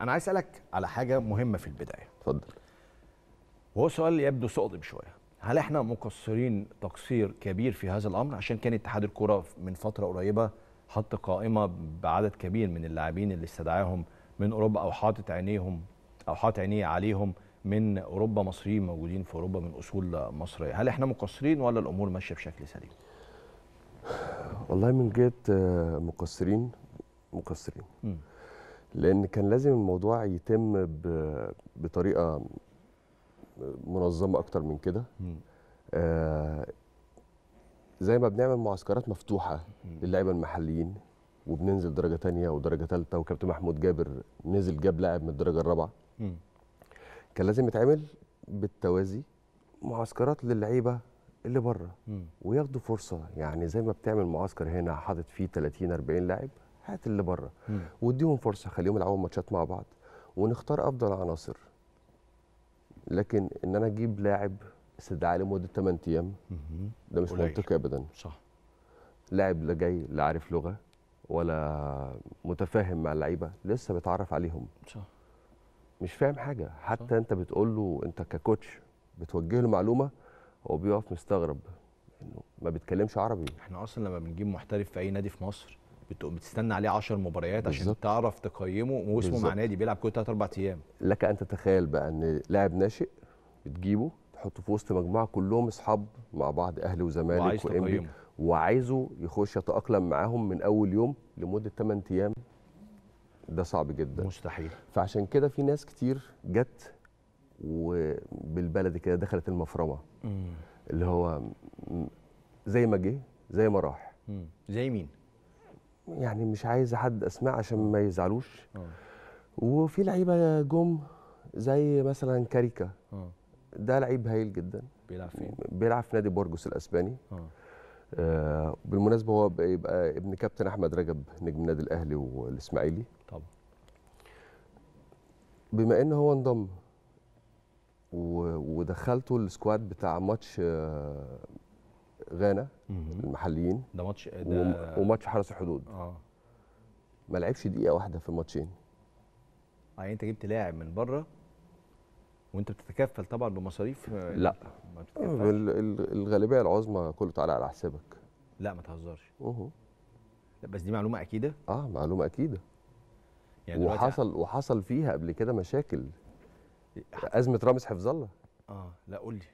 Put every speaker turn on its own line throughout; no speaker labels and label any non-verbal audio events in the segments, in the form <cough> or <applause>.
انا عايز اسالك على حاجه مهمه في البدايه اتفضل وهو سؤال يبدو صادم شويه هل احنا مقصرين تقصير كبير في هذا الامر عشان كان اتحاد الكره من فتره قريبه حط قائمه بعدد كبير من اللاعبين اللي استدعاهم من اوروبا او حاطط عينيهم او حاطط عينيه عليهم من اوروبا مصريين موجودين في اوروبا من اصول مصريه هل احنا مقصرين ولا الامور ماشيه بشكل سليم
والله من جهه آه، مقصرين مقصرين م. لان كان لازم الموضوع يتم بطريقه منظمه اكتر من كده آه زي ما بنعمل معسكرات مفتوحه للاعيبه المحليين وبننزل درجه تانية ودرجه ثالثه وكابتن محمود جابر نزل جاب لاعب من الدرجه الرابعه كان لازم يتعمل بالتوازي معسكرات للعيبه اللي بره وياخدوا فرصه يعني زي ما بتعمل معسكر هنا حاطط فيه 30 40 لاعب هات اللي بره واديهم فرصه خليهم يلعبوا ماتشات مع بعض ونختار افضل عناصر لكن ان انا اجيب لاعب استدعاء لمده 8 ايام ده مش منطقي ابدا صح لاعب لا جاي لا عارف لغه ولا متفاهم مع اللعيبه لسه بيتعرف عليهم صح مش فاهم حاجه حتى صح. انت بتقول له انت ككوتش بتوجه له معلومه هو بيقف مستغرب انه ما بيتكلمش عربي احنا اصلا لما بنجيب محترف
في اي نادي في مصر بتستنى عليه 10 مباريات بالزبط. عشان تعرف تقيمه واسمه مع نادي بيلعب كل 3 4 ايام
لك ان تتخيل بقى ان لاعب ناشئ بتجيبه تحطه في وسط مجموعه كلهم اصحاب مع بعض اهلي وزمالك وانبي وعايزه يخش يتاقلم معاهم من اول يوم لمده 8 ايام ده صعب جدا مستحيل فعشان كده في ناس كتير جت وبالبلدي كده دخلت المفرمه مم. اللي هو زي ما جه زي ما راح مم. زي مين يعني مش عايز حد اسماء عشان آه. ما يزعلوش آه. وفي لعيبه جم زي مثلا كاريكا آه. ده لعيب هايل جدا بيلعب فين؟ بيلعب في نادي بورجوس الاسباني آه بالمناسبه هو بيبقى ابن كابتن احمد رجب نجم النادي الاهلي والاسماعيلي طبعا بما ان هو انضم ودخلته السكواد بتاع ماتش آه غانا المحليين ده ماتش ده وماتش حرس الحدود اه ما لعبش دقيقه واحده في الماتشين
يعني انت جبت لاعب من بره وانت بتتكفل طبعا بمصاريف آه، لا
ما الغالبيه العظمى كله تعالى على حسابك
لا ما تهزرش
اهو لا بس دي معلومه اكيده اه معلومه اكيده يعني وحصل وحصل فيها قبل كده مشاكل ازمه رامز حفظ الله
اه لا قول لي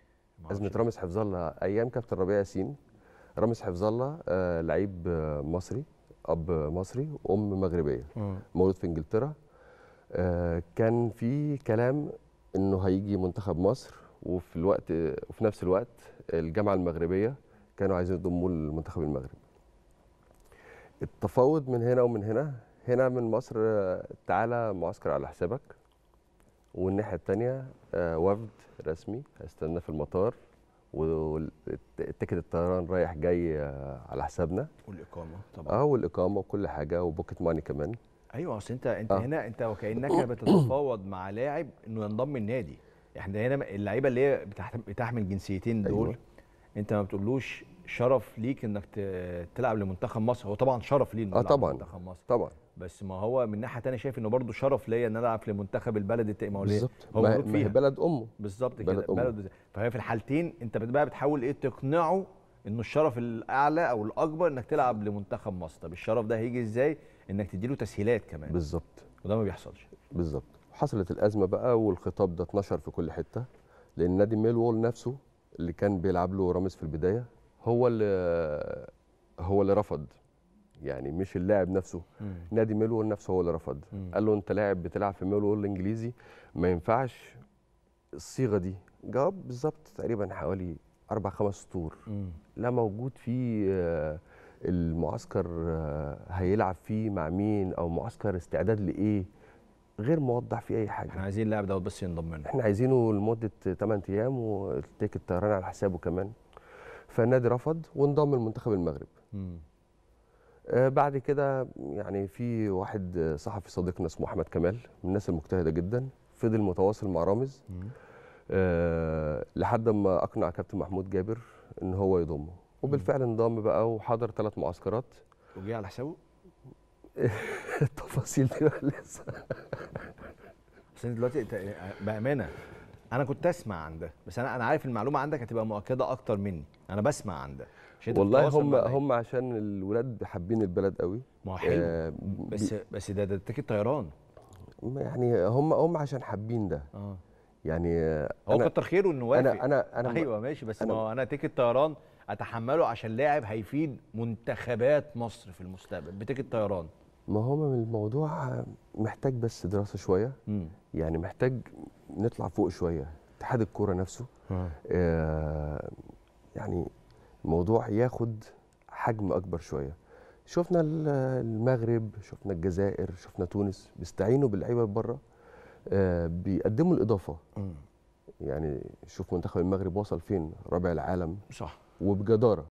ازمه رامز حفظ الله ايام كابتن ربيع ياسين رامز حفظ الله آه، لعيب مصري اب مصري وام مغربيه آه. مولود في انجلترا آه، كان في كلام انه هيجي منتخب مصر وفي الوقت وفي نفس الوقت الجامعه المغربيه كانوا عايزين يضموه لمنتخب المغرب التفاوض من هنا ومن هنا هنا من مصر تعالى معسكر على حسابك والناحيه الثانيه آه، وفد رسمي هيستنى في المطار والتكت الطيران رايح جاي آه، على حسابنا والاقامه طبعا اه والاقامه وكل حاجه وبوكيت ماني كمان
ايوه اصل انت انت آه. هنا انت وكانك بتتفاوض مع لاعب انه ينضم النادي احنا هنا اللعيبه اللي هي بتحمل جنسيتين دول أيوة. انت ما بتقولوش شرف ليك انك تلعب لمنتخب مصر هو طبعا شرف لي انه آه طبعا لمنتخب مصر طبعا بس ما هو من ناحيه ثانيه شايف انه برضه شرف ليا ان العب العب لمنتخب البلد التقموليه بالظبط هو موجود فيها بلد امه بالظبط كده بلد, بلد فهي في الحالتين انت بقى بتحاول ايه تقنعه انه الشرف الاعلى او الاكبر انك تلعب لمنتخب مصر طب الشرف ده هيجي ازاي انك تديله تسهيلات كمان بالظبط وده ما بيحصلش
بالظبط حصلت الازمه بقى والخطاب ده اتنشر في كل حته لان نادي ميل وول نفسه اللي كان بيلعب له رامز في البدايه هو اللي هو اللي رفض يعني مش اللاعب نفسه مم. نادي ميلول نفسه هو اللي رفض مم. قال له انت لاعب بتلعب في ميلول الانجليزي ما ينفعش الصيغه دي جواب بالظبط تقريبا حوالي اربع خمس سطور لا موجود في آه، المعسكر آه، هيلعب فيه مع مين او معسكر استعداد لايه غير موضح في اي حاجه احنا عايزين اللاعب دوت بس ينضم لنا احنا عايزينه لمده 8 ايام وتيكت الطيران على حسابه كمان فالنادي رفض وانضم لمنتخب المغرب آه بعد كده يعني في واحد صحفي صديقنا اسمه احمد كمال من الناس المجتهده جدا فضل متواصل مع رامز آه لحد ما اقنع كابتن محمود جابر ان هو يضمه وبالفعل انضم بقى وحضر ثلاث معسكرات وجه على حسابه <laughs> التفاصيل دي بقى لسه
بس دلوقتي بامانه انا كنت اسمع عن ده بس انا انا عارف المعلومه عندك هتبقى مؤكده اكتر
مني انا بسمع عن ده والله هم هم عشان الولاد حابين البلد قوي ما هو حلو آه بس بس ده ده تيكت طيران يعني هم هم عشان حابين ده اه يعني هو كتر
خيره انه وافق انا انا انا ايوه ماشي بس أنا ما هو انا تيكت طيران اتحمله عشان لاعب هيفيد منتخبات مصر في المستقبل بتيكت طيران
ما هو من الموضوع محتاج بس دراسه شويه مم. يعني محتاج نطلع فوق شويه اتحاد الكوره نفسه آه, آه، يعني الموضوع ياخد حجم اكبر شويه شفنا المغرب شفنا الجزائر شفنا تونس بيستعينوا باللعيبه بره آه، بيقدموا الاضافه يعني شوف منتخب المغرب وصل فين ربع العالم صح وبجداره